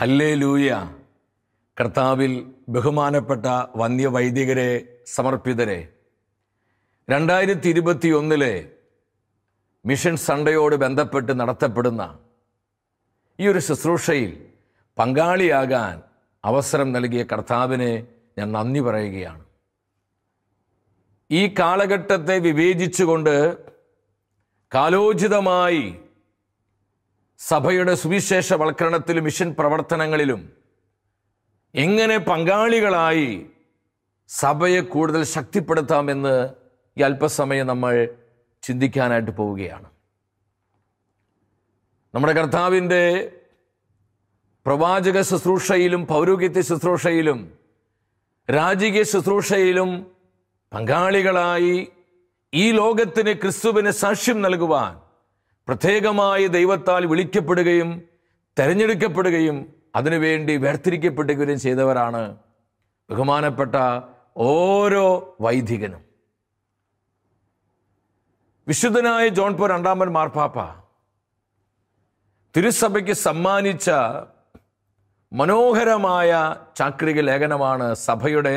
ഹല്ലേ ലൂയ കർത്താവിൽ ബഹുമാനപ്പെട്ട വന്യവൈദികരെ സമർപ്പിതരെ രണ്ടായിരത്തി ഇരുപത്തി ഒന്നിലെ മിഷൻ സൺഡേയോട് ബന്ധപ്പെട്ട് നടത്തപ്പെടുന്ന ഈ ഒരു ശുശ്രൂഷയിൽ പങ്കാളിയാകാൻ അവസരം നൽകിയ കർത്താവിനെ ഞാൻ നന്ദി പറയുകയാണ് ഈ കാലഘട്ടത്തെ വിവേചിച്ചുകൊണ്ട് കാലോചിതമായി സഭയുടെ സുവിശേഷവൽക്കരണത്തിലും മിഷൻ പ്രവർത്തനങ്ങളിലും എങ്ങനെ പങ്കാളികളായി സഭയെ കൂടുതൽ ശക്തിപ്പെടുത്താമെന്ന് ഈ അല്പസമയം നമ്മൾ ചിന്തിക്കാനായിട്ട് പോവുകയാണ് നമ്മുടെ കർത്താവിൻ്റെ പ്രവാചക ശുശ്രൂഷയിലും പൗരോഹിത്യ ശുശ്രൂഷയിലും രാജകീയ ശുശ്രൂഷയിലും പങ്കാളികളായി ഈ ലോകത്തിന് ക്രിസ്തുവിന് സാക്ഷ്യം നൽകുവാൻ പ്രത്യേകമായി ദൈവത്താൽ വിളിക്കപ്പെടുകയും തെരഞ്ഞെടുക്കപ്പെടുകയും അതിനുവേണ്ടി വേർതിരിക്കപ്പെടുകയും ചെയ്തവരാണ് ബഹുമാനപ്പെട്ട ഓരോ വൈദികനും വിശുദ്ധനായ ജോൺ രണ്ടാമൻ മാർപ്പാപ്പ തിരുസഭയ്ക്ക് സമ്മാനിച്ച മനോഹരമായ ചാക്രിക ലേഖനമാണ് സഭയുടെ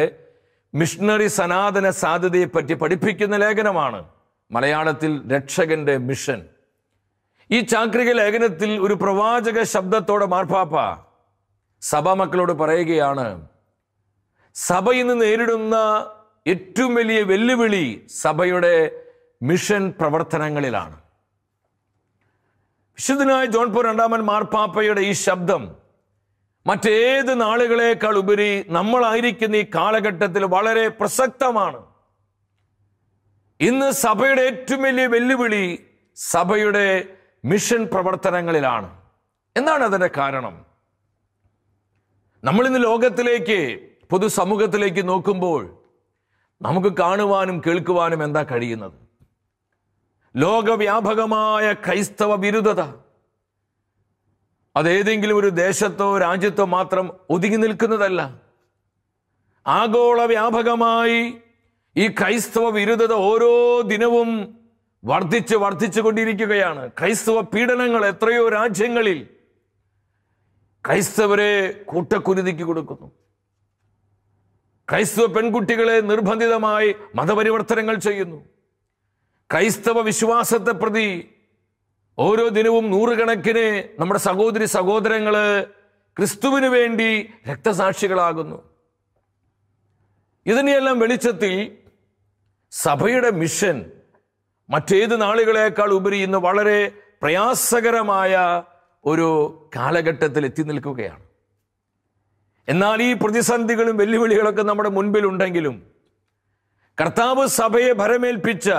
മിഷണറി സനാതന സാധ്യതയെപ്പറ്റി പഠിപ്പിക്കുന്ന ലേഖനമാണ് മലയാളത്തിൽ രക്ഷകന്റെ മിഷൻ ഈ ചാക്രിക ലേഖനത്തിൽ ഒരു പ്രവാചക ശബ്ദത്തോടെ മാർപ്പാപ്പ സഭാ മക്കളോട് പറയുകയാണ് സഭ ഇന്ന് നേരിടുന്ന ഏറ്റവും വലിയ വെല്ലുവിളി സഭയുടെ മിഷൻ പ്രവർത്തനങ്ങളിലാണ് വിശുദ്ധനായ ജോൺപൂർ രണ്ടാമൻ മാർപ്പാപ്പയുടെ ഈ ശബ്ദം മറ്റേത് നാളുകളേക്കാൾ ഉപരി നമ്മളായിരിക്കുന്ന ഈ കാലഘട്ടത്തിൽ വളരെ പ്രസക്തമാണ് ഇന്ന് സഭയുടെ ഏറ്റവും വലിയ വെല്ലുവിളി സഭയുടെ മിഷൻ പ്രവർത്തനങ്ങളിലാണ് എന്താണ് അതിൻ്റെ കാരണം നമ്മളിന്ന് ലോകത്തിലേക്ക് പൊതുസമൂഹത്തിലേക്ക് നോക്കുമ്പോൾ നമുക്ക് കാണുവാനും കേൾക്കുവാനും എന്താ കഴിയുന്നത് ലോകവ്യാപകമായ ക്രൈസ്തവ വിരുദ്ധത അതേതെങ്കിലും ഒരു ദേശത്തോ രാജ്യത്തോ മാത്രം ഒതുങ്ങി നിൽക്കുന്നതല്ല ആഗോള വ്യാപകമായി ഈ ക്രൈസ്തവ വിരുദ്ധത ഓരോ ദിനവും വർദ്ധിച്ച് വർദ്ധിച്ചു കൊണ്ടിരിക്കുകയാണ് ക്രൈസ്തവ പീഡനങ്ങൾ എത്രയോ രാജ്യങ്ങളിൽ ക്രൈസ്തവരെ കൂട്ടക്കുരുതിക്ക് കൊടുക്കുന്നു ക്രൈസ്തവ പെൺകുട്ടികളെ നിർബന്ധിതമായി മതപരിവർത്തനങ്ങൾ ചെയ്യുന്നു ക്രൈസ്തവ വിശ്വാസത്തെ പ്രതി ഓരോ ദിനവും നൂറുകണക്കിന് നമ്മുടെ സഹോദരി സഹോദരങ്ങൾ ക്രിസ്തുവിന് വേണ്ടി രക്തസാക്ഷികളാകുന്നു ഇതിനെയെല്ലാം വെളിച്ചത്തിൽ സഭയുടെ മിഷൻ മറ്റേത് നാളുകളേക്കാൾ ഉപരി ഇന്ന് വളരെ പ്രയാസകരമായ ഒരു കാലഘട്ടത്തിൽ എത്തി നിൽക്കുകയാണ് എന്നാൽ ഈ പ്രതിസന്ധികളും വെല്ലുവിളികളൊക്കെ നമ്മുടെ മുൻപിലുണ്ടെങ്കിലും കർത്താവ് സഭയെ ഭരമേൽപ്പിച്ച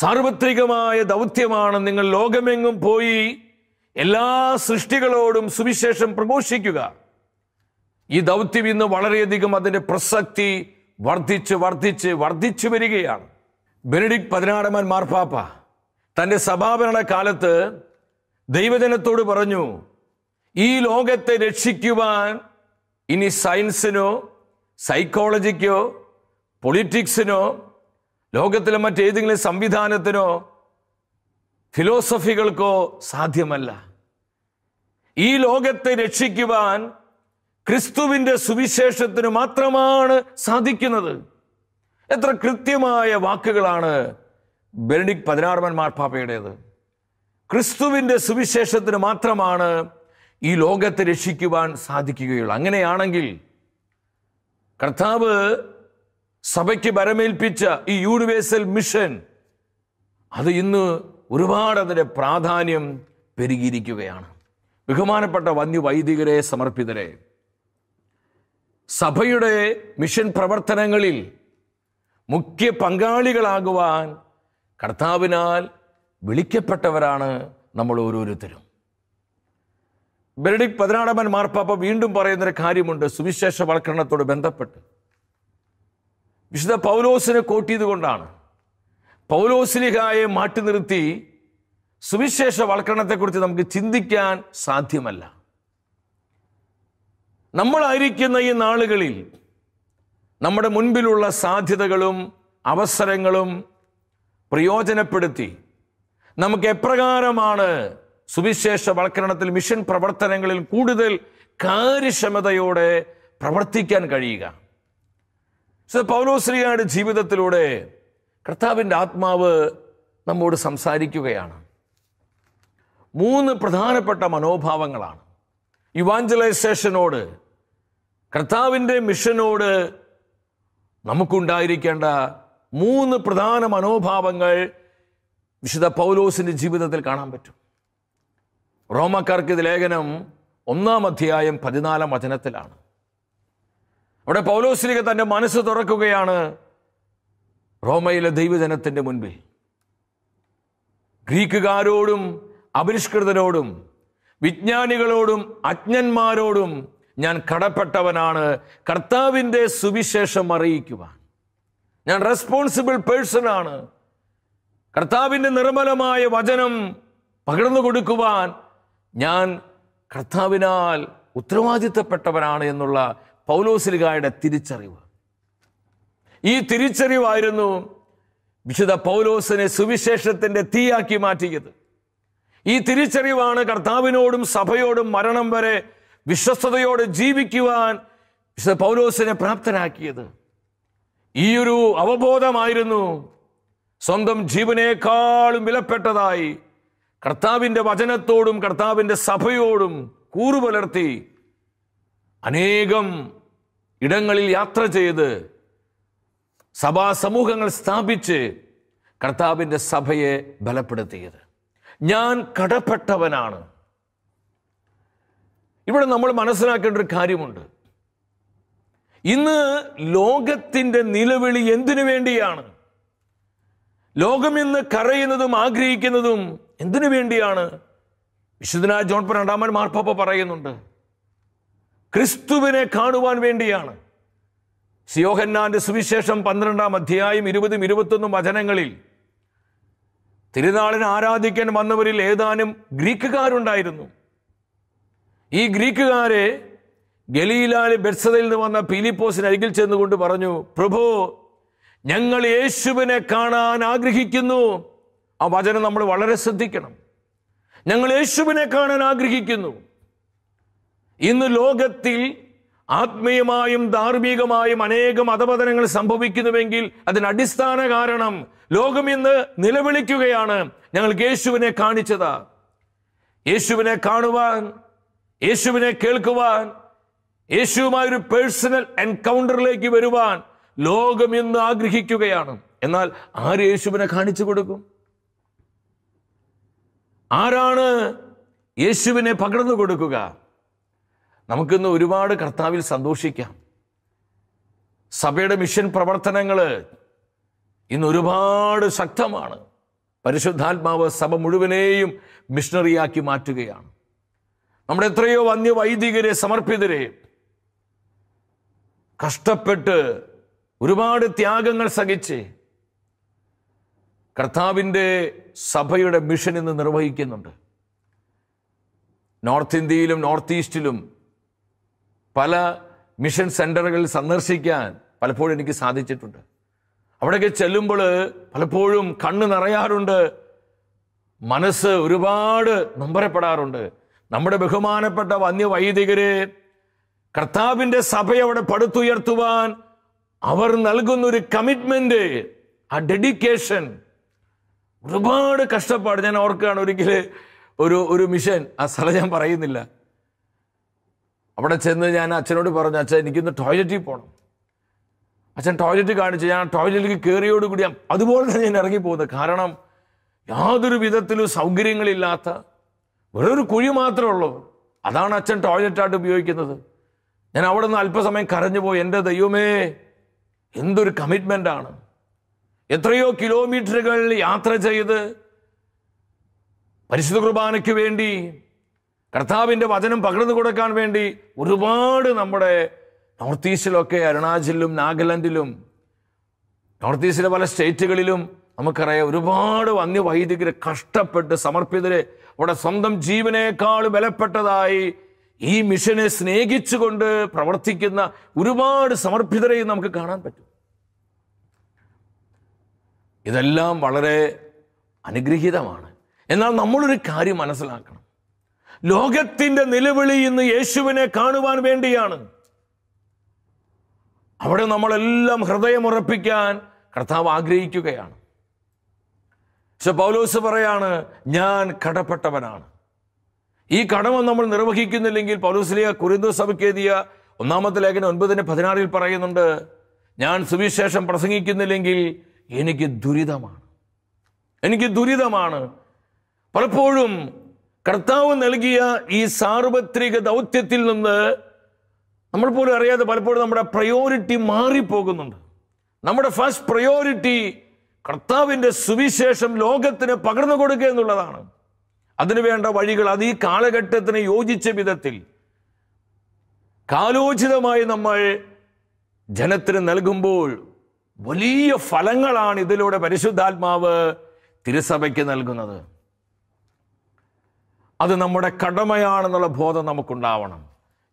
സാർവത്രികമായ ദൗത്യമാണ് നിങ്ങൾ ലോകമെങ്ങും പോയി എല്ലാ സൃഷ്ടികളോടും സുവിശേഷം പ്രഘോഷിക്കുക ഈ ദൗത്യം ഇന്ന് വളരെയധികം അതിൻ്റെ പ്രസക്തി വർദ്ധിച്ച് വർദ്ധിച്ച് വർദ്ധിച്ചു വരികയാണ് ബെനഡിക് പതിനാറാമൻ മാർപ്പാപ്പ തൻ്റെ സഭാപരണ കാലത്ത് ദൈവജനത്തോട് പറഞ്ഞു ഈ ലോകത്തെ രക്ഷിക്കുവാൻ ഇനി സയൻസിനോ സൈക്കോളജിക്കോ പൊളിറ്റിക്സിനോ ലോകത്തിലെ മറ്റേതെങ്കിലും സംവിധാനത്തിനോ ഫിലോസഫികൾക്കോ സാധ്യമല്ല ഈ ലോകത്തെ രക്ഷിക്കുവാൻ ക്രിസ്തുവിൻ്റെ സുവിശേഷത്തിന് മാത്രമാണ് സാധിക്കുന്നത് എത്ര കൃത്യമായ വാക്കുകളാണ് ബെനഡിക് പതിനാറുമൻ മാർപ്പാപ്പയുടേത് ക്രിസ്തുവിൻ്റെ സുവിശേഷത്തിന് മാത്രമാണ് ഈ ലോകത്തെ രക്ഷിക്കുവാൻ സാധിക്കുകയുള്ളൂ അങ്ങനെയാണെങ്കിൽ കർത്താവ് സഭയ്ക്ക് വരമേൽപ്പിച്ച ഈ യൂണിവേഴ്സൽ മിഷൻ അത് ഇന്ന് ഒരുപാട് അതിൻ്റെ പ്രാധാന്യം പെരുകിയിരിക്കുകയാണ് ബഹുമാനപ്പെട്ട വന്യവൈദികരെ സമർപ്പിതരെ സഭയുടെ മിഷൻ പ്രവർത്തനങ്ങളിൽ മുഖ്യ പങ്കാളികളാകുവാൻ കർത്താവിനാൽ വിളിക്കപ്പെട്ടവരാണ് നമ്മൾ ഓരോരുത്തരും ബെനഡിക് പതിനാടമൻ മാർപ്പാപ്പ വീണ്ടും പറയുന്നൊരു കാര്യമുണ്ട് സുവിശേഷവൽക്കരണത്തോട് ബന്ധപ്പെട്ട് വിശുദ്ധ പൗലോസിനെ കോട്ടിയത് കൊണ്ടാണ് പൗലോസ്ലിഹായെ മാറ്റി നിർത്തി സുവിശേഷവൽക്കരണത്തെക്കുറിച്ച് നമുക്ക് ചിന്തിക്കാൻ സാധ്യമല്ല നമ്മളായിരിക്കുന്ന ഈ നാളുകളിൽ നമ്മുടെ മുൻപിലുള്ള സാധ്യതകളും അവസരങ്ങളും പ്രയോജനപ്പെടുത്തി നമുക്ക് എപ്രകാരമാണ് സുവിശേഷ വൽക്കരണത്തിൽ മിഷൻ പ്രവർത്തനങ്ങളിൽ കൂടുതൽ കാര്യക്ഷമതയോടെ പ്രവർത്തിക്കാൻ കഴിയുക പൗലോശ്രീയുടെ ജീവിതത്തിലൂടെ കർത്താവിൻ്റെ ആത്മാവ് നമ്മോട് സംസാരിക്കുകയാണ് മൂന്ന് പ്രധാനപ്പെട്ട മനോഭാവങ്ങളാണ് ഇവാഞ്ചലൈസേഷനോട് കർത്താവിൻ്റെ മിഷനോട് നമുക്കുണ്ടായിരിക്കേണ്ട മൂന്ന് പ്രധാന മനോഭാവങ്ങൾ വിശുദ്ധ പൗലോസിൻ്റെ ജീവിതത്തിൽ കാണാൻ പറ്റും റോമക്കാർക്ക് ഇത് ലേഖനം ഒന്നാം അധ്യായം പതിനാലാം വചനത്തിലാണ് അവിടെ പൗലോസിലേക്ക് തൻ്റെ മനസ്സ് തുറക്കുകയാണ് റോമയിലെ ദൈവജനത്തിൻ്റെ മുൻപിൽ ഗ്രീക്കുകാരോടും അപരിഷ്കൃതരോടും വിജ്ഞാനികളോടും അജ്ഞന്മാരോടും ഞാൻ കടപ്പെട്ടവനാണ് കർത്താവിൻ്റെ സുവിശേഷം അറിയിക്കുവാൻ ഞാൻ റെസ്പോൺസിബിൾ പേഴ്സണാണ് കർത്താവിൻ്റെ നിർമ്മലമായ വചനം പകർന്നു കൊടുക്കുവാൻ ഞാൻ കർത്താവിനാൽ ഉത്തരവാദിത്തപ്പെട്ടവനാണ് എന്നുള്ള പൗലോസിലികായുടെ തിരിച്ചറിവ് ഈ തിരിച്ചറിവായിരുന്നു വിശുദ്ധ പൗലോസിനെ സുവിശേഷത്തിൻ്റെ തീയാക്കി മാറ്റിയത് ഈ തിരിച്ചറിവാണ് കർത്താവിനോടും സഭയോടും മരണം വരെ വിശ്വസ്തയോടെ ജീവിക്കുവാൻ വിശുദ്ധ പൗലോസിനെ പ്രാപ്തനാക്കിയത് ഈ ഒരു അവബോധമായിരുന്നു സ്വന്തം ജീവനേക്കാളും വിലപ്പെട്ടതായി കർത്താവിൻ്റെ വചനത്തോടും കർത്താവിൻ്റെ സഭയോടും കൂറുപുലർത്തി അനേകം ഇടങ്ങളിൽ യാത്ര ചെയ്ത് സഭാ സമൂഹങ്ങൾ സ്ഥാപിച്ച് കർത്താവിൻ്റെ സഭയെ ബലപ്പെടുത്തിയത് ഞാൻ കടപ്പെട്ടവനാണ് ഇവിടെ നമ്മൾ മനസ്സിലാക്കേണ്ട ഒരു കാര്യമുണ്ട് ഇന്ന് ലോകത്തിൻ്റെ നിലവിളി എന്തിനു വേണ്ടിയാണ് ലോകം ഇന്ന് കരയുന്നതും ആഗ്രഹിക്കുന്നതും എന്തിനു വേണ്ടിയാണ് വിശുദ്ധനായ ജോൺപൻ രണ്ടാമൻ മാർപ്പാപ്പ പറയുന്നുണ്ട് ക്രിസ്തുവിനെ കാണുവാൻ വേണ്ടിയാണ് സിയോഹന്നാന്റെ സുവിശേഷം പന്ത്രണ്ടാം അധ്യായം ഇരുപതും ഇരുപത്തൊന്നും വചനങ്ങളിൽ തിരുനാളിനെ ആരാധിക്കാൻ വന്നവരിൽ ഏതാനും ഗ്രീക്കുകാരുണ്ടായിരുന്നു ഈ ഗ്രീക്കുകാരെ ഗലീലാലി ബെർസതയിൽ നിന്ന് വന്ന പീലിപ്പോസിന് അരികിൽ ചെന്നുകൊണ്ട് പറഞ്ഞു പ്രഭു ഞങ്ങൾ യേശുവിനെ കാണാൻ ആഗ്രഹിക്കുന്നു ആ വചനം നമ്മൾ വളരെ ശ്രദ്ധിക്കണം ഞങ്ങൾ യേശുവിനെ കാണാൻ ആഗ്രഹിക്കുന്നു ഇന്ന് ലോകത്തിൽ ആത്മീയമായും ധാർമ്മികമായും അനേക മതപതനങ്ങൾ സംഭവിക്കുന്നുവെങ്കിൽ അതിന് അടിസ്ഥാന കാരണം ലോകം ഇന്ന് നിലവിളിക്കുകയാണ് ഞങ്ങൾക്ക് യേശുവിനെ കാണിച്ചതാ യേശുവിനെ കാണുവാൻ യേശുവിനെ കേൾക്കുവാൻ യേശുവുമായ ഒരു പേഴ്സണൽ എൻകൗണ്ടറിലേക്ക് വരുവാൻ ലോകം ഇന്ന് ആഗ്രഹിക്കുകയാണ് എന്നാൽ ആര് യേശുവിനെ കാണിച്ചു കൊടുക്കും ആരാണ് യേശുവിനെ പകർന്നു കൊടുക്കുക നമുക്കിന്ന് ഒരുപാട് കർത്താവിൽ സന്തോഷിക്കാം സഭയുടെ മിഷൻ പ്രവർത്തനങ്ങൾ ഇന്ന് ഒരുപാട് ശക്തമാണ് പരിശുദ്ധാത്മാവ് സഭ മുഴുവനെയും മിഷണറിയാക്കി മാറ്റുകയാണ് നമ്മുടെ എത്രയോ അന്യ വൈദികരെ സമർപ്പിതരെ കഷ്ടപ്പെട്ട് ഒരുപാട് ത്യാഗങ്ങൾ സഹിച്ച് കർത്താവിൻ്റെ സഭയുടെ മിഷൻ ഇന്ന് നിർവഹിക്കുന്നുണ്ട് നോർത്ത് ഇന്ത്യയിലും നോർത്ത് ഈസ്റ്റിലും പല മിഷൻ സെൻ്ററുകൾ സന്ദർശിക്കാൻ പലപ്പോഴും എനിക്ക് സാധിച്ചിട്ടുണ്ട് അവിടെയൊക്കെ ചെല്ലുമ്പോൾ പലപ്പോഴും കണ്ണ് നിറയാറുണ്ട് മനസ്സ് ഒരുപാട് നൊമ്പരപ്പെടാറുണ്ട് നമ്മുടെ ബഹുമാനപ്പെട്ട വന്യവൈദികര് കർത്താവിൻ്റെ സഭയെ അവിടെ പടുത്തുയർത്തുവാൻ അവർ നൽകുന്നൊരു കമ്മിറ്റ്മെൻ്റ് ആ ഡെഡിക്കേഷൻ ഒരുപാട് കഷ്ടപ്പാട് ഞാൻ ഓർക്കുകയാണ് ഒരിക്കൽ ഒരു ഒരു മിഷൻ ആ സ്ഥലം ഞാൻ പറയുന്നില്ല അവിടെ ചെന്ന് ഞാൻ അച്ഛനോട് പറഞ്ഞു അച്ഛൻ എനിക്കിന്ന് ടോയ്ലറ്റിൽ പോകണം അച്ഛൻ ടോയ്ലറ്റ് കാണിച്ച് ഞാൻ ടോയ്ലറ്റിലേക്ക് കയറിയോടുകൂടി അതുപോലെ തന്നെ ഞാൻ ഇറങ്ങി പോകുന്നത് കാരണം യാതൊരു വിധത്തിലും സൗകര്യങ്ങളില്ലാത്ത വെറൊരു കുഴി മാത്രമേ ഉള്ളൂ അതാണ് അച്ഛൻ ടോയ്ലറ്റായിട്ട് ഉപയോഗിക്കുന്നത് ഞാൻ അവിടെ നിന്ന് അല്പസമയം കരഞ്ഞു പോയി എൻ്റെ ദൈവമേ എന്തൊരു കമ്മിറ്റ്മെൻ്റാണ് എത്രയോ കിലോമീറ്ററുകൾ യാത്ര ചെയ്ത് പരിശുദ്ധ കുർബാനയ്ക്ക് വേണ്ടി കർത്താവിൻ്റെ വചനം പകർന്നു കൊടുക്കാൻ വേണ്ടി ഒരുപാട് നമ്മുടെ നോർത്ത് ഈസ്റ്റിലൊക്കെ അരുണാചലിലും നാഗാലാൻഡിലും നോർത്ത് ഈസ്റ്റിലെ പല സ്റ്റേറ്റുകളിലും നമുക്കറിയാം ഒരുപാട് വന്യവൈദികരെ കഷ്ടപ്പെട്ട് സമർപ്പിതരെ അവിടെ സ്വന്തം ജീവനേക്കാൾ ബലപ്പെട്ടതായി ഈ മിഷനെ സ്നേഹിച്ചുകൊണ്ട് പ്രവർത്തിക്കുന്ന ഒരുപാട് സമർപ്പിതരെയും നമുക്ക് കാണാൻ പറ്റും ഇതെല്ലാം വളരെ അനുഗ്രഹീതമാണ് എന്നാൽ നമ്മളൊരു കാര്യം മനസ്സിലാക്കണം ലോകത്തിൻ്റെ നിലവിളി ഇന്ന് യേശുവിനെ കാണുവാൻ വേണ്ടിയാണ് അവിടെ നമ്മളെല്ലാം ഹൃദയമുറപ്പിക്കാൻ കർത്താവ് ആഗ്രഹിക്കുകയാണ് പക്ഷെ പൗലോസ് പറയാണ് ഞാൻ കടപ്പെട്ടവനാണ് ഈ കടമ നമ്മൾ നിർവഹിക്കുന്നില്ലെങ്കിൽ പൗലോസിലിയ കുരിന്തു സഭയ്ക്ക് ഒന്നാമത്തെ ലേഖന ഒൻപതിന് പതിനാറിൽ പറയുന്നുണ്ട് ഞാൻ സുവിശേഷം പ്രസംഗിക്കുന്നില്ലെങ്കിൽ എനിക്ക് ദുരിതമാണ് എനിക്ക് ദുരിതമാണ് പലപ്പോഴും കർത്താവ് നൽകിയ ഈ സാർവത്രിക ദൗത്യത്തിൽ നിന്ന് നമ്മൾ പോലും അറിയാതെ പലപ്പോഴും നമ്മുടെ പ്രയോറിറ്റി മാറിപ്പോകുന്നുണ്ട് നമ്മുടെ ഫസ്റ്റ് പ്രയോറിറ്റി കർത്താവിൻ്റെ സുവിശേഷം ലോകത്തിന് പകർന്നു കൊടുക്കുക എന്നുള്ളതാണ് അതിനുവേണ്ട വഴികൾ അത് ഈ കാലഘട്ടത്തിന് യോജിച്ച വിധത്തിൽ കാലോചിതമായി നമ്മൾ ജനത്തിന് നൽകുമ്പോൾ വലിയ ഫലങ്ങളാണ് ഇതിലൂടെ പരിശുദ്ധാത്മാവ് തിരുസഭയ്ക്ക് നൽകുന്നത് അത് നമ്മുടെ കടമയാണെന്നുള്ള ബോധം നമുക്കുണ്ടാവണം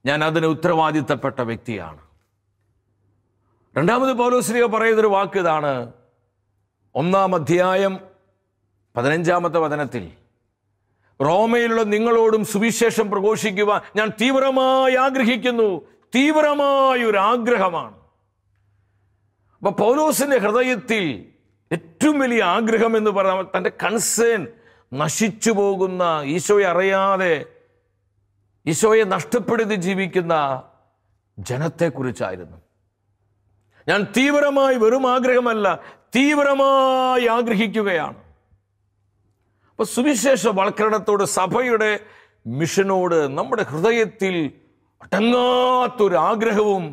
ഞാൻ അതിന് ഉത്തരവാദിത്തപ്പെട്ട വ്യക്തിയാണ് രണ്ടാമത് പൗലോശ്രീക പറയുന്നൊരു വാക്ക് ഇതാണ് ഒന്നാം അധ്യായം പതിനഞ്ചാമത്തെ വചനത്തിൽ റോമയിലുള്ള നിങ്ങളോടും സുവിശേഷം പ്രഘോഷിക്കുവാൻ ഞാൻ തീവ്രമായി ആഗ്രഹിക്കുന്നു തീവ്രമായൊരാഗ്രഹമാണ് ആഗ്രഹമാണ് അപ്പോൾ ഹൃദയത്തിൽ ഏറ്റവും വലിയ ആഗ്രഹം എന്ന് പറഞ്ഞാൽ തൻ്റെ കൺസേൺ നശിച്ചു പോകുന്ന ഈശോയെ അറിയാതെ ഈശോയെ നഷ്ടപ്പെടുത്തി ജീവിക്കുന്ന ജനത്തെക്കുറിച്ചായിരുന്നു ഞാൻ തീവ്രമായി വെറും ആഗ്രഹമല്ല തീവ്രമായി ആഗ്രഹിക്കുകയാണ് അപ്പോൾ സുവിശേഷ വൽക്കരണത്തോട് സഭയുടെ മിഷനോട് നമ്മുടെ ഹൃദയത്തിൽ അടങ്ങാത്തൊരു ആഗ്രഹവും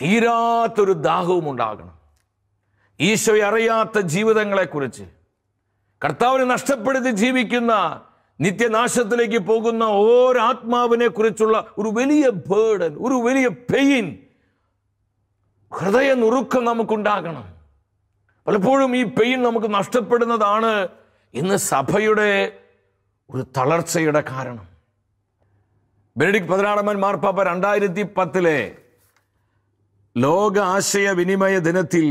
തീരാത്തൊരു ദാഹവും ഉണ്ടാകണം ഈശോയെ അറിയാത്ത ജീവിതങ്ങളെക്കുറിച്ച് കർത്താവിനെ നഷ്ടപ്പെടുത്തി ജീവിക്കുന്ന നിത്യനാശത്തിലേക്ക് പോകുന്ന ഓരാത്മാവിനെ കുറിച്ചുള്ള ഒരു വലിയ ബേർഡൻ ഒരു വലിയ പെയിൻ ഹൃദയ നുറുക്കം നമുക്കുണ്ടാകണം പലപ്പോഴും ഈ പെയിൻ നമുക്ക് നഷ്ടപ്പെടുന്നതാണ് ഇന്ന് സഭയുടെ ഒരു തളർച്ചയുടെ കാരണം ബെനഡിക് പതിനാടമ്മൻ മാർപ്പാപ്പ രണ്ടായിരത്തി പത്തിലെ ലോക ആശയവിനിമയ ദിനത്തിൽ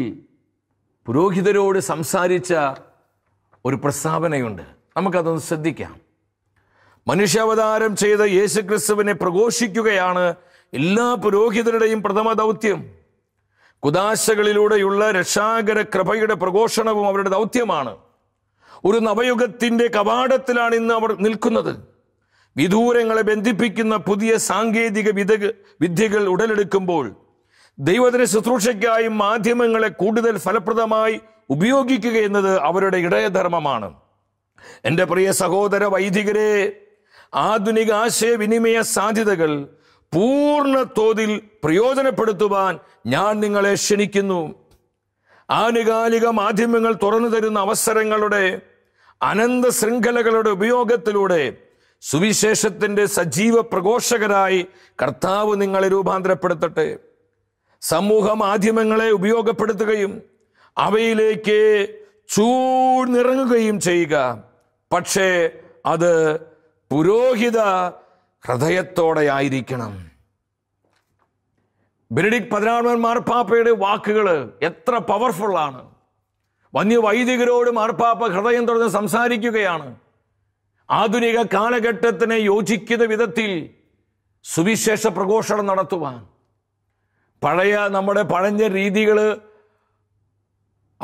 പുരോഹിതരോട് സംസാരിച്ച ഒരു പ്രസ്താവനയുണ്ട് നമുക്കതൊന്ന് ശ്രദ്ധിക്കാം മനുഷ്യാവതാരം ചെയ്ത യേശുക്രിസ്തുവിനെ പ്രഘോഷിക്കുകയാണ് എല്ലാ പുരോഹിതരുടെയും പ്രഥമ ദൗത്യം കുദാശകളിലൂടെയുള്ള രക്ഷാകര കൃപയുടെ പ്രഘോഷണവും അവരുടെ ദൗത്യമാണ് ഒരു നവയുഗത്തിൻ്റെ കവാടത്തിലാണ് ഇന്ന് അവർ നിൽക്കുന്നത് വിദൂരങ്ങളെ ബന്ധിപ്പിക്കുന്ന പുതിയ സാങ്കേതിക വിദ വിദ്യകൾ ഉടലെടുക്കുമ്പോൾ ദൈവത്തിന് ശുശ്രൂഷയ്ക്കായി മാധ്യമങ്ങളെ കൂടുതൽ ഫലപ്രദമായി ഉപയോഗിക്കുക എന്നത് അവരുടെ ഇടയധർമ്മമാണ് എൻ്റെ പ്രിയ സഹോദര വൈദികരെ ആധുനിക ആശയവിനിമയ സാധ്യതകൾ പൂർണ്ണ തോതിൽ പ്രയോജനപ്പെടുത്തുവാൻ ഞാൻ നിങ്ങളെ ക്ഷണിക്കുന്നു ആനുകാലിക മാധ്യമങ്ങൾ തുറന്നു തരുന്ന അവസരങ്ങളുടെ അനന്ത ശൃംഖലകളുടെ ഉപയോഗത്തിലൂടെ സുവിശേഷത്തിൻ്റെ സജീവ പ്രഘോഷകരായി കർത്താവ് നിങ്ങളെ രൂപാന്തരപ്പെടുത്തട്ടെ സമൂഹ മാധ്യമങ്ങളെ ഉപയോഗപ്പെടുത്തുകയും അവയിലേക്ക് ചൂടിറങ്ങുകയും ചെയ്യുക പക്ഷേ അത് പുരോഹിത ഹൃദയത്തോടെയായിരിക്കണം ബെനഡിക് പതിനാറാമൻ മാർപ്പാപ്പയുടെ വാക്കുകൾ എത്ര പവർഫുള്ളാണ് വന്യ വൈദികരോട് മാർപ്പാപ്പ ഹൃദയം തുറന്ന് സംസാരിക്കുകയാണ് ആധുനിക കാലഘട്ടത്തിന് യോജിക്കുന്ന വിധത്തിൽ സുവിശേഷ പ്രഘോഷണം നടത്തുവാൻ പഴയ നമ്മുടെ പഴഞ്ഞ രീതികൾ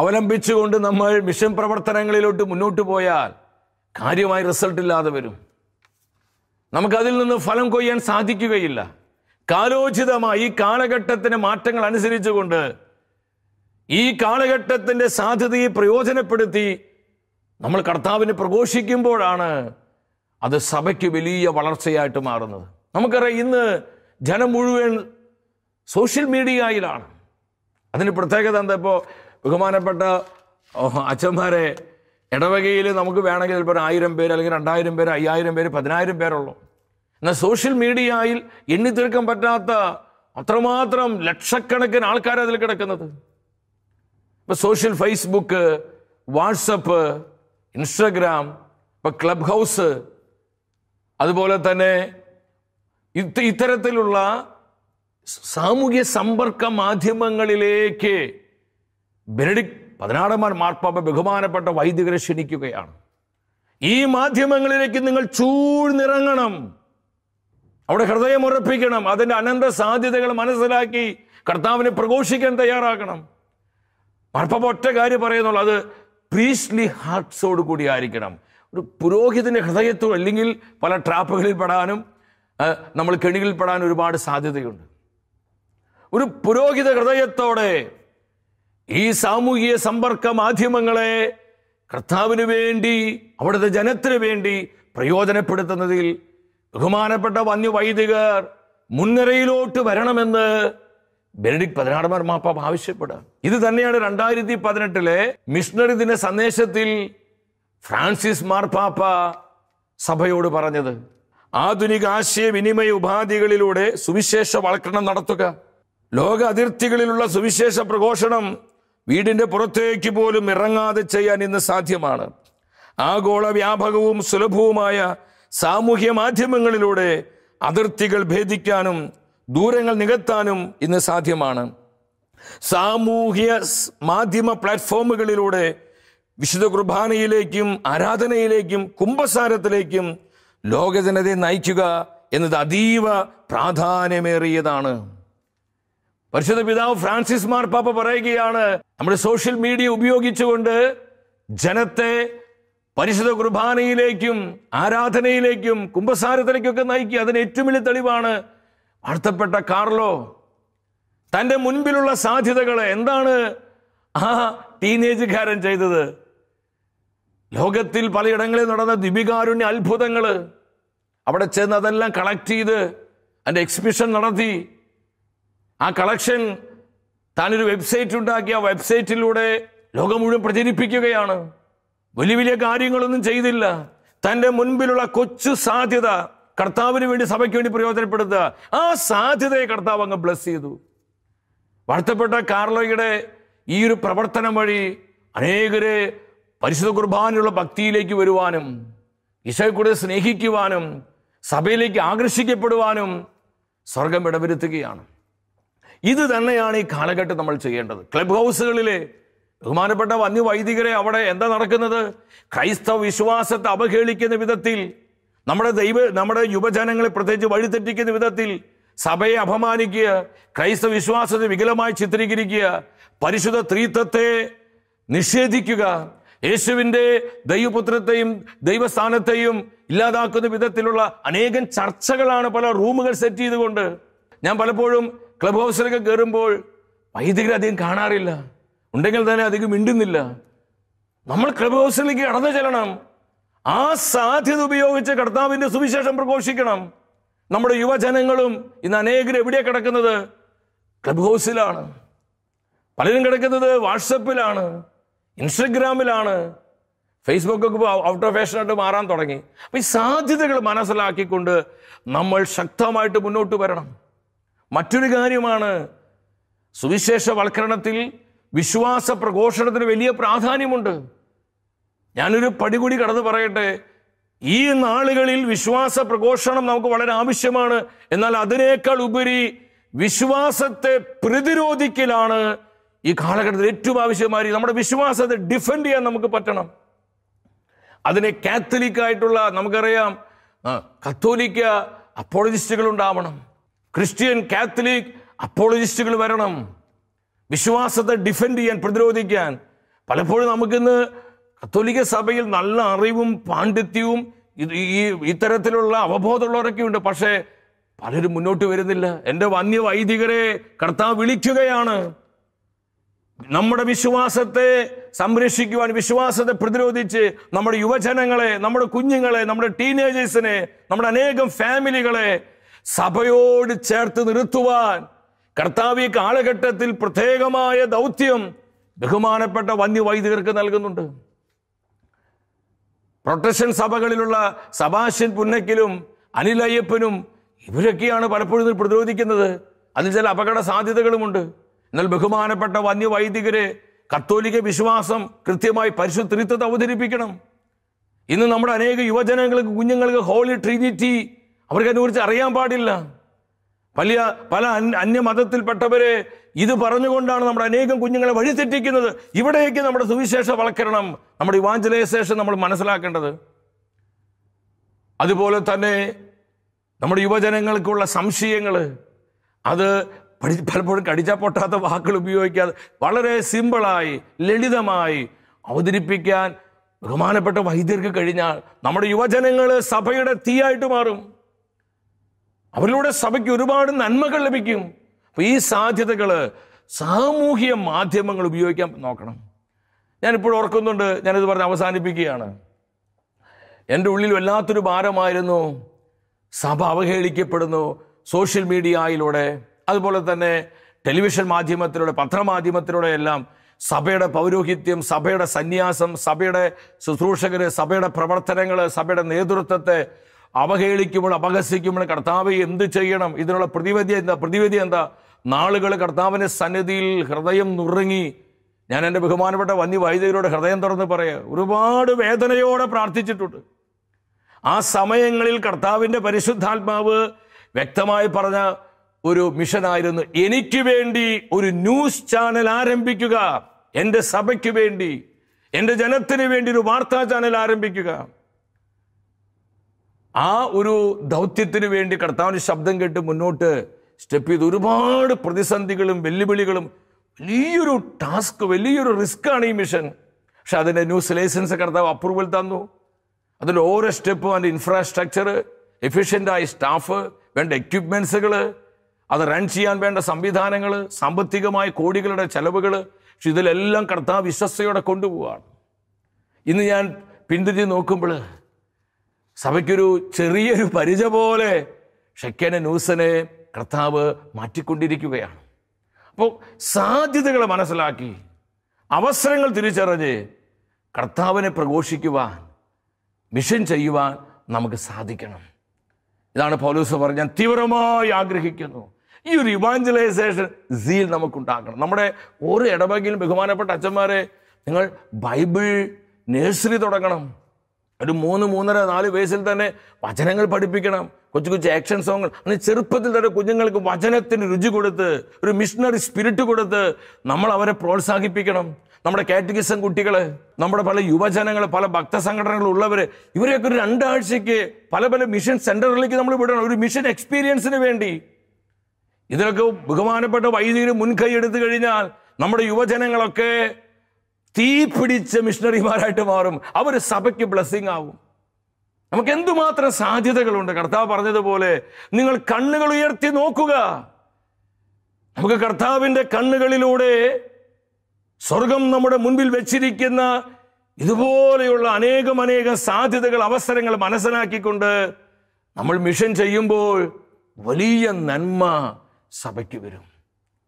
അവലംബിച്ചുകൊണ്ട് നമ്മൾ മിഷൻ പ്രവർത്തനങ്ങളിലോട്ട് മുന്നോട്ട് പോയാൽ കാര്യമായി റിസൾട്ട് ഇല്ലാതെ വരും നമുക്കതിൽ നിന്ന് ഫലം കൊയ്യാൻ സാധിക്കുകയില്ല കാലോചിതമായി കാലഘട്ടത്തിന് മാറ്റങ്ങൾ അനുസരിച്ചുകൊണ്ട് ഈ കാലഘട്ടത്തിൻ്റെ സാധ്യതയെ പ്രയോജനപ്പെടുത്തി നമ്മൾ കർത്താവിനെ പ്രഘോഷിക്കുമ്പോഴാണ് അത് സഭയ്ക്ക് വലിയ വളർച്ചയായിട്ട് മാറുന്നത് നമുക്കറിയാം ഇന്ന് ജനം മുഴുവൻ സോഷ്യൽ മീഡിയയിലാണ് അതിന് പ്രത്യേകത എന്താ ഇപ്പോൾ ബഹുമാനപ്പെട്ട അച്ഛന്മാരെ ഇടവകയിൽ നമുക്ക് വേണമെങ്കിൽ ചിലപ്പോൾ ഒരു ആയിരം പേര് അല്ലെങ്കിൽ രണ്ടായിരം പേര് അയ്യായിരം പേര് പതിനായിരം പേരുള്ളൂ എന്നാൽ സോഷ്യൽ മീഡിയയിൽ എണ്ണിത്തീർക്കാൻ പറ്റാത്ത അത്രമാത്രം ലക്ഷക്കണക്കിന് ആൾക്കാർ അതിൽ കിടക്കുന്നത് ഇപ്പം സോഷ്യൽ ഫേസ്ബുക്ക് വാട്സപ്പ് ഇൻസ്റ്റഗ്രാം ഇപ്പം ക്ലബ് ഹൗസ് അതുപോലെ തന്നെ ഇത്തരത്തിലുള്ള സാമൂഹ്യ സമ്പർക്ക മാധ്യമങ്ങളിലേക്ക് ബെനഡിക്ട് പതിനാറാമാൻ മാർപ്പാപ്പ ബഹുമാനപ്പെട്ട വൈദികരെ ക്ഷണിക്കുകയാണ് ഈ മാധ്യമങ്ങളിലേക്ക് നിങ്ങൾ ചൂഴ്ന്നിറങ്ങണം അവിടെ ഹൃദയം ഉറപ്പിക്കണം അതിൻ്റെ അനന്ത സാധ്യതകൾ മനസ്സിലാക്കി കർത്താവിനെ പ്രഘോഷിക്കാൻ തയ്യാറാക്കണം മാർപ്പാപ്പ ഒറ്റ കാര്യം പറയുന്നുള്ളൂ അത് പ്രീസ്ലി ഹാർട്ട്സോട് കൂടി ആയിരിക്കണം ഒരു പുരോഹിതൻ്റെ ഹൃദയത്തോ അല്ലെങ്കിൽ പല ട്രാപ്പുകളിൽ പെടാനും നമ്മൾ കെണിയിൽ ഒരുപാട് സാധ്യതയുണ്ട് ഒരു പുരോഹിത ഹൃദയത്തോടെ ഈ സാമൂഹിക സമ്പർക്ക മാധ്യമങ്ങളെ കർത്താവിന് വേണ്ടി അവിടുത്തെ ജനത്തിന് വേണ്ടി പ്രയോജനപ്പെടുത്തുന്നതിൽ ബഹുമാനപ്പെട്ട വന്യവൈദികർ മുൻനിരയിലോട്ട് വരണമെന്ന് ബെനഡിക് പതിനാടമാർ മാപ്പാം ആവശ്യപ്പെടാം ഇത് തന്നെയാണ് രണ്ടായിരത്തി പതിനെട്ടിലെ മിഷണറി ദിന സന്ദേശത്തിൽ ഫ്രാൻസിസ് മാർപ്പാപ്പ സഭയോട് പറഞ്ഞത് ആധുനിക ആശയവിനിമയ ഉപാധികളിലൂടെ സുവിശേഷ വളക്കരണം നടത്തുക ലോക അതിർത്തികളിലുള്ള സുവിശേഷ പ്രഘോഷണം വീടിൻ്റെ പുറത്തേക്ക് പോലും ഇറങ്ങാതെ ചെയ്യാൻ ഇന്ന് സാധ്യമാണ് ആഗോള വ്യാപകവും സുലഭവുമായ സാമൂഹ്യ മാധ്യമങ്ങളിലൂടെ അതിർത്തികൾ ഭേദിക്കാനും ദൂരങ്ങൾ നികത്താനും ഇന്ന് സാധ്യമാണ് സാമൂഹ്യ മാധ്യമ പ്ലാറ്റ്ഫോമുകളിലൂടെ വിശുദ്ധ കുർബാനയിലേക്കും ആരാധനയിലേക്കും കുംഭസാരത്തിലേക്കും ലോകജനതയെ നയിക്കുക എന്നത് അതീവ പ്രാധാന്യമേറിയതാണ് പരിശുദ്ധ പിതാവ് ഫ്രാൻസിസ് മാർപ്പാപ്പ പറയുകയാണ് നമ്മുടെ സോഷ്യൽ മീഡിയ ഉപയോഗിച്ചുകൊണ്ട് ജനത്തെ പരിശുദ്ധ കുർബാനയിലേക്കും ആരാധനയിലേക്കും കുംഭസാരത്തിലേക്കൊക്കെ നയിക്കുക അതിന് ഏറ്റവും വലിയ തെളിവാണ് വാഴ്ത്തപ്പെട്ട കാർലോ തൻ്റെ മുൻപിലുള്ള സാധ്യതകൾ എന്താണ് ആ ടീനേജുകാരൻ ചെയ്തത് ലോകത്തിൽ പലയിടങ്ങളിൽ നടന്ന ദിപികാരുണ്യ അത്ഭുതങ്ങൾ അവിടെ ചെന്ന് അതെല്ലാം കളക്ട് ചെയ്ത് അതിൻ്റെ എക്സിബിഷൻ നടത്തി ആ കളക്ഷൻ താനൊരു വെബ്സൈറ്റ് ഉണ്ടാക്കി ആ വെബ്സൈറ്റിലൂടെ ലോകം മുഴുവൻ പ്രചരിപ്പിക്കുകയാണ് വലിയ വലിയ കാര്യങ്ങളൊന്നും ചെയ്തില്ല തൻ്റെ മുൻപിലുള്ള കൊച്ചു സാധ്യത കർത്താവിന് വേണ്ടി സഭയ്ക്ക് വേണ്ടി പ്രയോജനപ്പെടുത്തുക ആ സാധ്യതയെ കർത്താവ് അങ്ങ് ബ്ലസ് ചെയ്തു വളർത്തപ്പെട്ട കാർലോയുടെ ഈ ഒരു പ്രവർത്തനം വഴി അനേകരെ പരിശുദ്ധ കുർബാനുള്ള ഭക്തിയിലേക്ക് വരുവാനും ഈശോയെ കൂടെ സ്നേഹിക്കുവാനും സഭയിലേക്ക് ആകർഷിക്കപ്പെടുവാനും സ്വർഗം ഇടവരുത്തുകയാണ് ഇത് തന്നെയാണ് ഈ കാലഘട്ടം നമ്മൾ ചെയ്യേണ്ടത് ക്ലബ് ഹൗസുകളിലെ ബഹുമാനപ്പെട്ട വന്യവൈദികരെ അവിടെ എന്താ നടക്കുന്നത് ക്രൈസ്തവ വിശ്വാസത്തെ അവഹേളിക്കുന്ന വിധത്തിൽ നമ്മുടെ ദൈവ നമ്മുടെ യുവജനങ്ങളെ പ്രത്യേകിച്ച് വഴിതെറ്റിക്കുന്ന വിധത്തിൽ സഭയെ അപമാനിക്കുക ക്രൈസ്തവ വിശ്വാസത്തെ വികലമായി ചിത്രീകരിക്കുക പരിശുദ്ധ ത്രീത്വത്തെ നിഷേധിക്കുക യേശുവിൻ്റെ ദൈവപുത്രത്തെയും ദൈവസ്ഥാനത്തെയും ഇല്ലാതാക്കുന്ന വിധത്തിലുള്ള അനേകം ചർച്ചകളാണ് പല റൂമുകൾ സെറ്റ് ചെയ്തുകൊണ്ട് ഞാൻ പലപ്പോഴും ക്ലബ് ഹൗസിലൊക്കെ കയറുമ്പോൾ വൈദികരെ അധികം കാണാറില്ല ഉണ്ടെങ്കിൽ തന്നെ അധികം മിണ്ടുന്നില്ല നമ്മൾ ക്ലബ് ഹൗസിലേക്ക് കടന്നു ചെല്ലണം ആ സാധ്യത ഉപയോഗിച്ച് കർത്താവിന്റെ സുവിശേഷം പ്രഘോഷിക്കണം നമ്മുടെ യുവജനങ്ങളും ഇന്ന് അനേകർ എവിടെയാണ് കിടക്കുന്നത് ക്ലബ് ഹൗസിലാണ് പലരും കിടക്കുന്നത് വാട്സപ്പിലാണ് ഇൻസ്റ്റഗ്രാമിലാണ് ഫേസ്ബുക്കൊക്കെ ഔട്ട് ഓഫ് ഫാഷനായിട്ട് മാറാൻ തുടങ്ങി അപ്പോൾ ഈ സാധ്യതകൾ മനസ്സിലാക്കിക്കൊണ്ട് നമ്മൾ ശക്തമായിട്ട് മുന്നോട്ട് വരണം മറ്റൊരു കാര്യമാണ് സുവിശേഷവൽക്കരണത്തിൽ വിശ്വാസ പ്രഘോഷണത്തിന് വലിയ പ്രാധാന്യമുണ്ട് ഞാനൊരു പടികൂടി കടന്നു പറയട്ടെ ഈ നാളുകളിൽ വിശ്വാസ പ്രഘോഷണം നമുക്ക് വളരെ ആവശ്യമാണ് എന്നാൽ അതിനേക്കാൾ ഉപരി വിശ്വാസത്തെ പ്രതിരോധിക്കലാണ് ഈ കാലഘട്ടത്തിൽ ഏറ്റവും ആവശ്യമായി നമ്മുടെ വിശ്വാസത്തെ ഡിഫെൻഡ് ചെയ്യാൻ നമുക്ക് പറ്റണം അതിനെ കാത്തലിക്കായിട്ടുള്ള നമുക്കറിയാം കത്തോലിക്ക അപ്പോളജിസ്റ്റുകൾ ഉണ്ടാവണം ക്രിസ്ത്യൻ കാത്തലിക് അപ്പോളജിസ്റ്റുകൾ വരണം വിശ്വാസത്തെ ഡിഫെൻഡ് ചെയ്യാൻ പ്രതിരോധിക്കാൻ പലപ്പോഴും നമുക്കിന്ന് കത്തോലിക്ക സഭയിൽ നല്ല അറിവും പാണ്ഡിത്യവും ഈ ഇത്തരത്തിലുള്ള അവബോധമുള്ളവരൊക്കെ ഉണ്ട് പക്ഷേ പലരും മുന്നോട്ട് വരുന്നില്ല എൻ്റെ വന്യവൈദികരെ വൈദികരെ കർത്താവ് വിളിക്കുകയാണ് നമ്മുടെ വിശ്വാസത്തെ സംരക്ഷിക്കുവാൻ വിശ്വാസത്തെ പ്രതിരോധിച്ച് നമ്മുടെ യുവജനങ്ങളെ നമ്മുടെ കുഞ്ഞുങ്ങളെ നമ്മുടെ ടീനേജേഴ്സിനെ നമ്മുടെ അനേകം ഫാമിലികളെ സഭയോട് ചേർത്ത് നിർത്തുവാൻ കർത്താവ് ഈ കാലഘട്ടത്തിൽ പ്രത്യേകമായ ദൗത്യം ബഹുമാനപ്പെട്ട വന്യവൈദികർക്ക് നൽകുന്നുണ്ട് പ്രൊട്ടക്ഷൻ സഭകളിലുള്ള സബാഷ്യൻ പുന്നക്കിലും അനിലയ്യപ്പനും ഇവരൊക്കെയാണ് പലപ്പോഴും പ്രതിരോധിക്കുന്നത് അതിൽ ചില അപകട സാധ്യതകളുമുണ്ട് എന്നാൽ ബഹുമാനപ്പെട്ട വന്യവൈദികരെ കത്തോലിക വിശ്വാസം കൃത്യമായി പരിശുദ്ധ അവതരിപ്പിക്കണം ഇന്ന് നമ്മുടെ അനേക യുവജനങ്ങൾക്ക് കുഞ്ഞുങ്ങൾക്ക് ഹോളി ട്രിനിറ്റി അവർക്കതിനെക്കുറിച്ച് അറിയാൻ പാടില്ല പല പല അന്യമതത്തിൽപ്പെട്ടവരെ ഇത് പറഞ്ഞുകൊണ്ടാണ് നമ്മുടെ അനേകം കുഞ്ഞുങ്ങളെ തെറ്റിക്കുന്നത് ഇവിടേക്ക് നമ്മുടെ സുവിശേഷ വളക്കരണം നമ്മുടെ ഇവാഞ്ചലൈസേഷൻ നമ്മൾ മനസ്സിലാക്കേണ്ടത് അതുപോലെ തന്നെ നമ്മുടെ യുവജനങ്ങൾക്കുള്ള സംശയങ്ങൾ അത് പഠി പലപ്പോഴും കടിച്ചാൽ പൊട്ടാത്ത വാക്കുകൾ ഉപയോഗിക്കാതെ വളരെ സിമ്പിളായി ലളിതമായി അവതരിപ്പിക്കാൻ ബഹുമാനപ്പെട്ട വൈദ്യർക്ക് കഴിഞ്ഞാൽ നമ്മുടെ യുവജനങ്ങൾ സഭയുടെ തീയായിട്ട് മാറും അവരിലൂടെ സഭയ്ക്ക് ഒരുപാട് നന്മകൾ ലഭിക്കും അപ്പോൾ ഈ സാധ്യതകൾ സാമൂഹിക മാധ്യമങ്ങൾ ഉപയോഗിക്കാൻ നോക്കണം ഞാനിപ്പോൾ ഓർക്കുന്നുണ്ട് ഞാനിത് പറഞ്ഞ് അവസാനിപ്പിക്കുകയാണ് എൻ്റെ ഉള്ളിൽ വല്ലാത്തൊരു ഭാരമായിരുന്നു സഭ അവഹേളിക്കപ്പെടുന്നു സോഷ്യൽ മീഡിയയിലൂടെ അതുപോലെ തന്നെ ടെലിവിഷൻ മാധ്യമത്തിലൂടെ പത്രമാധ്യമത്തിലൂടെ എല്ലാം സഭയുടെ പൗരോഹിത്യം സഭയുടെ സന്യാസം സഭയുടെ ശുശ്രൂഷകർ സഭയുടെ പ്രവർത്തനങ്ങൾ സഭയുടെ നേതൃത്വത്തെ അവഹേളിക്കുമ്പോൾ അപഹസിക്കുമ്പോൾ കർത്താവ് എന്ത് ചെയ്യണം ഇതിനുള്ള പ്രതിവിധി എന്താ പ്രതിവിധി എന്താ നാളുകൾ കർത്താവിൻ്റെ സന്നിധിയിൽ ഹൃദയം നുറുങ്ങി ഞാൻ എൻ്റെ ബഹുമാനപ്പെട്ട വന്യ വൈദികരോട് ഹൃദയം തുറന്ന് പറയാം ഒരുപാട് വേദനയോടെ പ്രാർത്ഥിച്ചിട്ടുണ്ട് ആ സമയങ്ങളിൽ കർത്താവിൻ്റെ പരിശുദ്ധാത്മാവ് വ്യക്തമായി പറഞ്ഞ ഒരു മിഷനായിരുന്നു എനിക്ക് വേണ്ടി ഒരു ന്യൂസ് ചാനൽ ആരംഭിക്കുക എൻ്റെ സഭയ്ക്ക് വേണ്ടി എൻ്റെ ജനത്തിന് വേണ്ടി ഒരു വാർത്താ ചാനൽ ആരംഭിക്കുക ആ ഒരു ദൗത്യത്തിന് വേണ്ടി കർത്താവിന് ശബ്ദം കേട്ട് മുന്നോട്ട് സ്റ്റെപ്പ് ചെയ്ത് ഒരുപാട് പ്രതിസന്ധികളും വെല്ലുവിളികളും വലിയൊരു ടാസ്ക് വലിയൊരു റിസ്ക്കാണ് ഈ മിഷൻ പക്ഷെ അതിൻ്റെ ന്യൂസ് ലൈസൻസ് കർത്താവ് അപ്രൂവൽ തന്നു അതിൽ ഓരോ സ്റ്റെപ്പും അതിൻ്റെ ഇൻഫ്രാസ്ട്രക്ചർ എഫിഷ്യൻ്റായ സ്റ്റാഫ് വേണ്ട എക്യുപ്മെൻസുകൾ അത് റൺ ചെയ്യാൻ വേണ്ട സംവിധാനങ്ങൾ സാമ്പത്തികമായ കോടികളുടെ ചെലവുകൾ പക്ഷെ ഇതിലെല്ലാം കർത്താവ് വിശ്വസ്തയോടെ കൊണ്ടുപോവുകയാണ് ഇന്ന് ഞാൻ പിന്തിരിഞ്ഞ് നോക്കുമ്പോൾ സഭയ്ക്കൊരു ചെറിയൊരു പരിച പോലെ ഷെക്കേനെ ന്യൂസനെ കർത്താവ് മാറ്റിക്കൊണ്ടിരിക്കുകയാണ് അപ്പോൾ സാധ്യതകൾ മനസ്സിലാക്കി അവസരങ്ങൾ തിരിച്ചറിഞ്ഞ് കർത്താവിനെ പ്രഘോഷിക്കുവാൻ മിഷൻ ചെയ്യുവാൻ നമുക്ക് സാധിക്കണം ഇതാണ് പൗലൂസ് പറഞ്ഞാൽ തീവ്രമായി ആഗ്രഹിക്കുന്നു ഈ ഒരു ഇവാഞ്ചലൈസേഷൻ സീൽ നമുക്കുണ്ടാക്കണം നമ്മുടെ ഓരോ ഇടവകയിലും ബഹുമാനപ്പെട്ട അച്ഛന്മാരെ നിങ്ങൾ ബൈബിൾ നഴ്സറി തുടങ്ങണം ഒരു മൂന്ന് മൂന്നര നാല് വയസ്സിൽ തന്നെ വചനങ്ങൾ പഠിപ്പിക്കണം കൊച്ചു കൊച്ചു ആക്ഷൻ സോങ്ങുകൾ അങ്ങനെ ചെറുപ്പത്തിൽ തന്നെ കുഞ്ഞുങ്ങൾക്ക് വചനത്തിന് രുചി കൊടുത്ത് ഒരു മിഷണറി സ്പിരിറ്റ് കൊടുത്ത് നമ്മൾ അവരെ പ്രോത്സാഹിപ്പിക്കണം നമ്മുടെ കാറ്റഗിസം കുട്ടികൾ നമ്മുടെ പല യുവജനങ്ങൾ പല ഭക്ത സംഘടനകൾ ഉള്ളവർ ഇവരെയൊക്കെ ഒരു രണ്ടാഴ്ചയ്ക്ക് പല പല മിഷൻ സെൻ്ററുകളിലേക്ക് നമ്മൾ വിടണം ഒരു മിഷൻ എക്സ്പീരിയൻസിന് വേണ്ടി ഇതിലൊക്കെ ബഹുമാനപ്പെട്ട വൈദ്യുതി മുൻകൈ എടുത്തു കഴിഞ്ഞാൽ നമ്മുടെ യുവജനങ്ങളൊക്കെ തീ പിടിച്ച മിഷണറിമാരായിട്ട് മാറും അവർ സഭയ്ക്ക് ബ്ലെസ്സിങ് ആവും നമുക്ക് എന്തുമാത്രം സാധ്യതകളുണ്ട് കർത്താവ് പറഞ്ഞതുപോലെ നിങ്ങൾ കണ്ണുകൾ ഉയർത്തി നോക്കുക നമുക്ക് കർത്താവിൻ്റെ കണ്ണുകളിലൂടെ സ്വർഗം നമ്മുടെ മുൻപിൽ വെച്ചിരിക്കുന്ന ഇതുപോലെയുള്ള അനേകം അനേകം സാധ്യതകൾ അവസരങ്ങൾ മനസ്സിലാക്കിക്കൊണ്ട് നമ്മൾ മിഷൻ ചെയ്യുമ്പോൾ വലിയ നന്മ സഭയ്ക്ക് വരും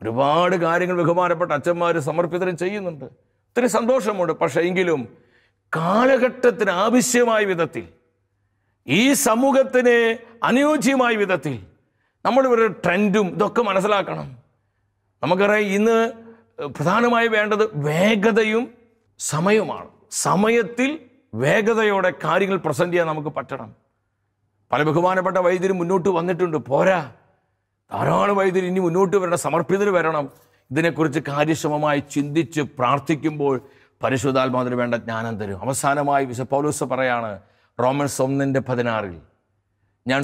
ഒരുപാട് കാര്യങ്ങൾ ബഹുമാനപ്പെട്ട അച്ഛന്മാർ സമർപ്പിതരും ചെയ്യുന്നുണ്ട് ഒത്തിരി സന്തോഷമുണ്ട് പക്ഷേ എങ്കിലും കാലഘട്ടത്തിന് ആവശ്യമായ വിധത്തിൽ ഈ സമൂഹത്തിന് അനുയോജ്യമായ വിധത്തിൽ നമ്മൾ ഒരു ട്രെൻഡും ഇതൊക്കെ മനസ്സിലാക്കണം നമുക്കറിയാം ഇന്ന് പ്രധാനമായി വേണ്ടത് വേഗതയും സമയവുമാണ് സമയത്തിൽ വേഗതയോടെ കാര്യങ്ങൾ പ്രസൻറ്റ് ചെയ്യാൻ നമുക്ക് പറ്റണം പല ബഹുമാനപ്പെട്ട വൈദ്യരും മുന്നോട്ട് വന്നിട്ടുണ്ട് പോരാ ധാരാളം വൈദ്യർ ഇനി മുന്നോട്ട് വരണം സമർപ്പിതർ വരണം ഇതിനെക്കുറിച്ച് കാര്യക്ഷമമായി ചിന്തിച്ച് പ്രാർത്ഥിക്കുമ്പോൾ പരിശുദ്ധാത്മാവിന് വേണ്ട ജ്ഞാനം തരും അവസാനമായി വിശ പൗലൂസ് പറയാണ് റോമൻസ് ഒന്നിൻ്റെ പതിനാറിൽ ഞാൻ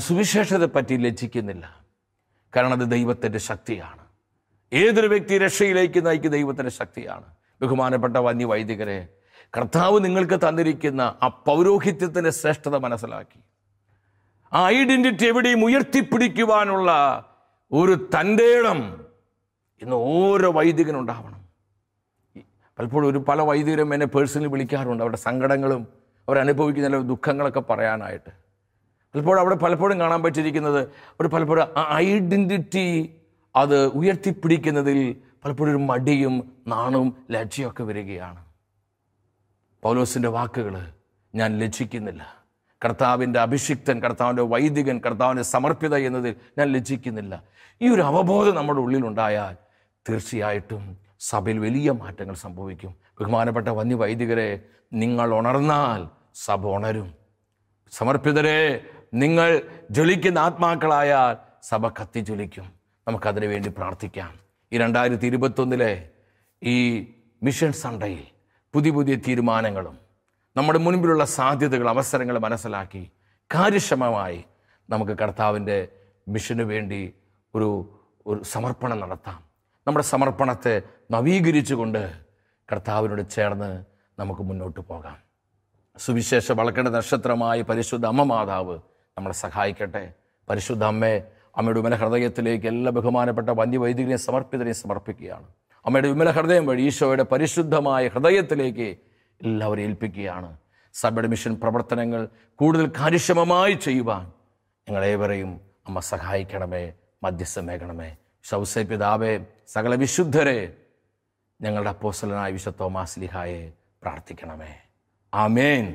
പറ്റി ലജ്ജിക്കുന്നില്ല കാരണം അത് ദൈവത്തിൻ്റെ ശക്തിയാണ് ഏതൊരു വ്യക്തി രക്ഷയിലേക്ക് നയിക്കുന്ന ദൈവത്തിൻ്റെ ശക്തിയാണ് ബഹുമാനപ്പെട്ട വന്യ വൈദികരെ കർത്താവ് നിങ്ങൾക്ക് തന്നിരിക്കുന്ന ആ പൗരോഹിത്യത്തിൻ്റെ ശ്രേഷ്ഠത മനസ്സിലാക്കി ആ ഐഡൻറ്റിറ്റി എവിടെയും ഉയർത്തിപ്പിടിക്കുവാനുള്ള ഒരു തൻ്റെ ഇന്ന് ഓരോ വൈദികനും ഉണ്ടാവണം പലപ്പോഴും ഒരു പല വൈദികരും എന്നെ പേഴ്സണലി വിളിക്കാറുണ്ട് അവരുടെ സങ്കടങ്ങളും അവരനുഭവിക്കുന്ന ചില ദുഃഖങ്ങളൊക്കെ പറയാനായിട്ട് പലപ്പോഴും അവിടെ പലപ്പോഴും കാണാൻ പറ്റിയിരിക്കുന്നത് ഒരു പലപ്പോഴും ആ ഐഡൻറ്റിറ്റി അത് ഉയർത്തിപ്പിടിക്കുന്നതിൽ പലപ്പോഴും ഒരു മടിയും നാണവും ലജ്ജയൊക്കെ വരികയാണ് പൗലോസിൻ്റെ വാക്കുകൾ ഞാൻ ലജ്ജിക്കുന്നില്ല കർത്താവിൻ്റെ അഭിഷിക്തൻ കർത്താവിൻ്റെ വൈദികൻ കർത്താവിൻ്റെ സമർപ്പിത എന്നതിൽ ഞാൻ ലജ്ജിക്കുന്നില്ല ഈ ഒരു അവബോധം നമ്മുടെ ഉള്ളിലുണ്ടായാൽ തീർച്ചയായിട്ടും സഭയിൽ വലിയ മാറ്റങ്ങൾ സംഭവിക്കും ബഹുമാനപ്പെട്ട വന്യവൈദികരെ നിങ്ങൾ ഉണർന്നാൽ സഭ ഉണരും സമർപ്പിതരെ നിങ്ങൾ ജ്വലിക്കുന്ന ആത്മാക്കളായാൽ സഭ കത്തി ജ്വലിക്കും നമുക്കതിനു വേണ്ടി പ്രാർത്ഥിക്കാം ഈ രണ്ടായിരത്തി ഇരുപത്തൊന്നിലെ ഈ മിഷൻ സൺഡേയിൽ പുതിയ പുതിയ തീരുമാനങ്ങളും നമ്മുടെ മുൻപിലുള്ള സാധ്യതകൾ അവസരങ്ങൾ മനസ്സിലാക്കി കാര്യക്ഷമമായി നമുക്ക് കർത്താവിൻ്റെ മിഷന് വേണ്ടി ഒരു ഒരു സമർപ്പണം നടത്താം നമ്മുടെ സമർപ്പണത്തെ നവീകരിച്ചുകൊണ്ട് കർത്താവിനോട് ചേർന്ന് നമുക്ക് മുന്നോട്ട് പോകാം സുവിശേഷ വളക്കേണ്ട നക്ഷത്രമായ പരിശുദ്ധ അമ്മ മാതാവ് നമ്മളെ സഹായിക്കട്ടെ പരിശുദ്ധ അമ്മേ അമ്മയുടെ വിമല ഹൃദയത്തിലേക്ക് എല്ലാ ബഹുമാനപ്പെട്ട വന്യവൈദികരെയും സമർപ്പിതരെയും സമർപ്പിക്കുകയാണ് അമ്മയുടെ വിമല ഹൃദയം വഴി ഈശോയുടെ പരിശുദ്ധമായ ഹൃദയത്തിലേക്ക് എല്ലാവരും ഏൽപ്പിക്കുകയാണ് സബയുടെ മിഷൻ പ്രവർത്തനങ്ങൾ കൂടുതൽ കാര്യക്ഷമമായി ചെയ്യുവാൻ ഞങ്ങളേവരെയും അമ്മ സഹായിക്കണമേ മധ്യസ്ഥമേകണമേ ഷൗസെ പിതാവെ സകല വിശുദ്ധരെ ഞങ്ങളുടെ അപ്പോസ്റ്റലനായ വിശുദ്ധ തോമാസ് ലിഹായെ പ്രാർത്ഥിക്കണമേ ആമേൻ